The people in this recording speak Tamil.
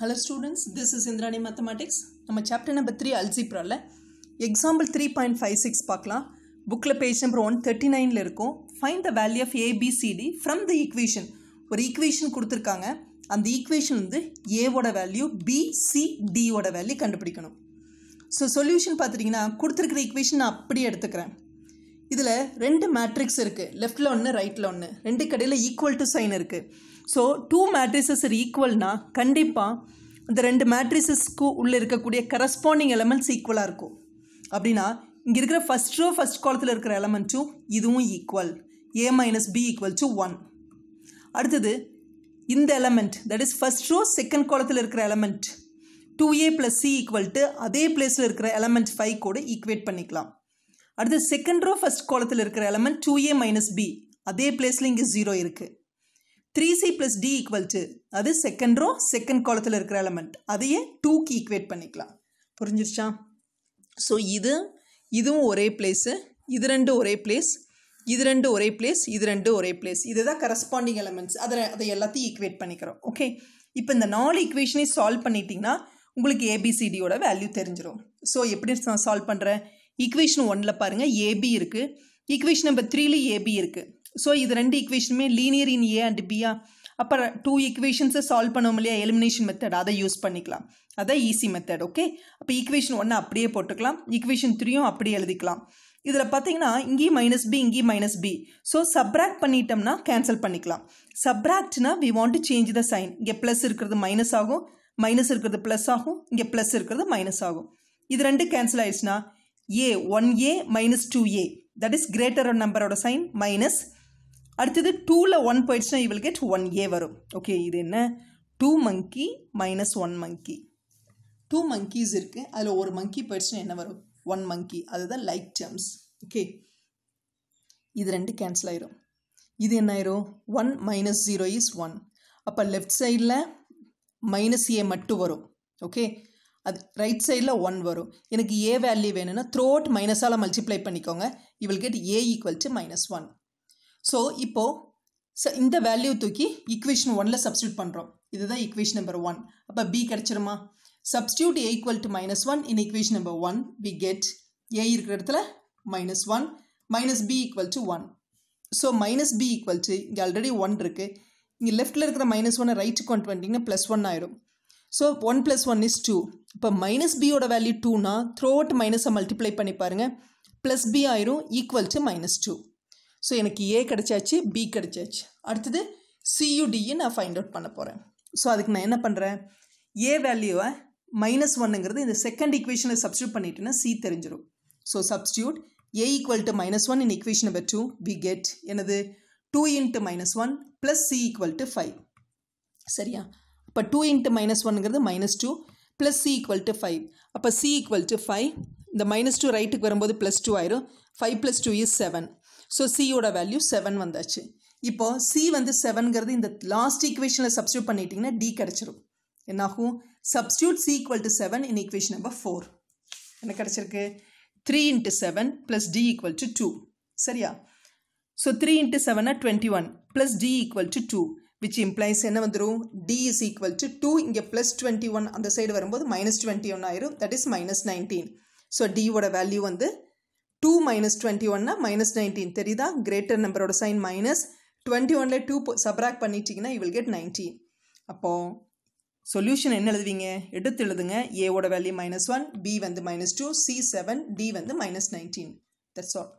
Hello students this is Indrani mathematics நம்ம சாப்டர் நம்பர் த்ரீ அல்ஜிப்ராவில் example three point five six பார்க்கலாம் புக்கில் பேஜ் நம்பர் ஒன் தேர்ட்டி நைனில் இருக்கும் find the value of A B C D from the equation ஒரு ஈக்குவேஷன் கொடுத்துருக்காங்க அந்த ஈக்குவேஷன் வந்து ஏவோட வேல்யூ பிசிடியோட வேல்யூ கண்டுபிடிக்கணும் ஸோ சொல்யூஷன் பார்த்துட்டிங்கன்னா கொடுத்துருக்குற ஈக்குவேஷன் நான் அப்படியே எடுத்துக்கிறேன் இதில் ரெண்டு மேட்ரிக்ஸ் இருக்குது லெஃப்ட்டில் ஒன்று ரைட்டில் ஒன்று ரெண்டு கடையில் ஈக்குவல் டு சைன் இருக்குது ஸோ டூ மேட்ரிசஸ் ஈக்குவல்னால் கண்டிப்பாக இந்த ரெண்டு மேட்ரிசஸ்க்கு உள்ளே இருக்கக்கூடிய கரஸ்பாண்டிங் எலமெண்ட்ஸ் ஈக்குவலாக இருக்கும் அப்படின்னா இங்கே இருக்கிற ஃபஸ்ட் ரோ ஃபஸ்ட் காலத்தில் இருக்கிற எலமெண்ட்ஸும் இதுவும் equal A minus B equal to one அடுத்தது இந்த element that is first row second காலத்தில் இருக்கிற element two A plus C equal to அதே பிளேஸில் இருக்கிற எலமெண்ட் ஃபைவ் கூட ஈக்குவேட் பண்ணிக்கலாம் அடுத்து செகண்ட் ரோ ஃபஸ்ட் காலத்தில் இருக்கிற element two A minus B அதே பிளேஸில் இங்கே ஜீரோ இருக்குது three C plus D equal to அது செகண்ட் ரோ செகண்ட் காலத்தில் இருக்கிற எலமெண்ட் அதையே டூக்கு ஈக்குவேட் பண்ணிக்கலாம் புரிஞ்சிருச்சா ஸோ இது இதுவும் ஒரே பிளேஸு இது ரெண்டு ஒரே பிளேஸ் இது ரெண்டு ஒரே பிளேஸ் இது ரெண்டு ஒரே பிளேஸ் இதுதான் கரஸ்பாண்டிங் எலமெண்ட்ஸ் அதை அதை எல்லாத்தையும் ஈக்குவேட் பண்ணிக்கிறோம் ஓகே இப்போ இந்த நாலு ஈக்குவேஷனையும் சால்வ் பண்ணிட்டீங்கன்னா உங்களுக்கு ஏபிசிடியோட வேல்யூ தெரிஞ்சிடும் ஸோ எப்படி நான் சால்வ் பண்ணுறேன் ஈக்குவேஷன் ஒன்றில் பாருங்கள் ஏபி இருக்குது ஈக்குவேஷன் நம்பர் த்ரீலேயும் ஏபி இருக்குது ஸோ இது ரெண்டு ஈக்குவேஷனுமே லீனியர் இன் ஏ அண்ட் பியா அப்புறம் டூ ஈக்குவேஷன்ஸை சால்வ் பண்ணோம் இல்லையா எலிமினேஷன் மெத்தட் அதை யூஸ் பண்ணிக்கலாம் அதான் ஈஸி மெத்தட் ஓகே அப்போ ஈக்குவேஷன் ஒன்று அப்படியே போட்டுக்கலாம் ஈக்குவேஷன் த்ரீயும் அப்படியே எழுதிக்கலாம் இதில் பார்த்தீங்கன்னா இங்கேயும் மைனஸ் பி இங்கேயும் மைனஸ் பி ஸோ சப்ராக்ட் பண்ணிட்டோம்னா கேன்சல் பண்ணிக்கலாம் சப்ராக்ட்னா we want to change the sign இங்கே ப்ளஸ் இருக்கிறது மைனஸ் ஆகும் மைனஸ் இருக்கிறது ப்ளஸ் ஆகும் இங்கே ப்ளஸ் இருக்கிறது மைனஸ் ஆகும் இது ரெண்டு கேன்சல் ஆயிடுச்சுன்னா A one A minus two A that is greater நம்பரோட சைன் மைனஸ் அடுத்தது டூவில் ஒன் போயிடுச்சுன்னா இவள் வில் கெட் ஒன் ஏ வரும் ஓகே இது என்ன two monkey minus one monkey two monkeys இருக்குது அதில் ஒரு மங்கி போயிடுச்சுன்னா என்ன வரும் ஒன் மங்கி அதுதான் லைக் டேர்ம்ஸ் ஓகே இது ரெண்டு கேன்சல் ஆயிரும் இது என்ன ஆயிரும் one minus zero is one அப்போ லெஃப்ட் சைடில் மைனஸ் ஏ மட்டும் வரும் ஓகே அது ரைட் சைடில் ஒன் வரும் எனக்கு ஏ வேல்யூ வேணும்னா த்ரோ அவுட் மைனஸால் மல்டிப்ளை பண்ணிக்கோங்க இவள் get get A equal to minus one so இப்போது ஸோ இந்த வேல்யூ தூக்கி equation 1ல சப்ஸ்டியூட் பண்ணுறோம் இதுதா equation நம்பர் ஒன் அப்போ பி கிடச்சிருமா substitute A equal to minus one in equation number one we get A இருக்கிற இடத்துல minus one minus B to 1. One so minus B to, இங்க இங்கே ஆல்ரெடி இருக்கு, இங்க இங்கே லெஃப்ட்டில் இருக்கிற மைனஸ் ஒன்னை ரைட்டுக்கு கொண்டு வந்துட்டிங்கன்னா ப்ளஸ் ஒன் ஆயிரும் so one plus one is two இப்போ மைனஸ் பியோட வேல்யூ டூனா த்ரோ அவுட் மைனஸை minus பண்ணி பாருங்கள் ப்ளஸ் பி ஆயிரும் equal to minus two so எனக்கு ஏ கிடச்சாச்சு பி கிடச்சாச்சு அடுத்தது சியுடியை e நான் ஃபைண்ட் அவுட் பண்ண போகிறேன் ஸோ அதுக்கு நான் என்ன பண்ணுறேன் ஏ வேல்யூவை மைனஸ் ஒன்னுங்கிறது இந்த செகண்ட் ஈக்குவேஷனில் சப்ஸ்டியூட் பண்ணிட்டேன்னா சி தெரிஞ்சிடும் so substitute A equal to minus one in equation number two we get எனது two into minus one plus C equal to five சரியா அப்போ டூ இன்ட்டு மைனஸ் ஒன்னுங்கிறது minus two plus C equal to five அப்போ சி ஈக்குவல் டு ஃபைவ் இந்த மைனஸ் டூ ரைட்டுக்கு வரும்போது ப்ளஸ் டூ ஆயிரும் five plus two is seven so சியோட வேல்யூ செவன் வந்தாச்சு இப்போ சி வந்து செவன்கிறது இந்த லாஸ்ட் ஈக்குவேஷனில் சப்ஸ்டியூட் பண்ணிட்டீங்கன்னா டி கிடச்சிரும் என்னாகும் substitute C equal to seven in equation number four என்ன கிடச்சிருக்கு three into seven plus D equal to two சரியா ஸோ த்ரீ இன்ட்டு செவனா twenty one plus D equal to two which implies என்ன வந்துடும் D is equal to two இங்கே ப்ளஸ் டுவெண்ட்டி ஒன் அந்த சைடு வரும்போது மைனஸ் டுவெண்ட்டி ஒன் ஆயிரும் that is minus nineteen so டியோட வேல்யூ வந்து டூ மைனஸ் டுவெண்ட்டி ஒன்னா மைனஸ் நைன்டீன் தெரியுதா கிரேட்டர் நம்பரோட சைன் மைனஸ் டுவெண்ட்டி ஒன்ல டூ சப்ராக்ட் பண்ணிட்டீங்கன்னா யூ வில் கெட் நைன்டீன் அப்போது சொல்யூஷன் என்ன எழுதுவீங்க எடுத்து எழுதுங்க ஏவோட வேல்யூ மைனஸ் ஒன் பி வந்து minus two C seven D வந்து மைனஸ் நைன்டீன் தட்ஸ் ஆல்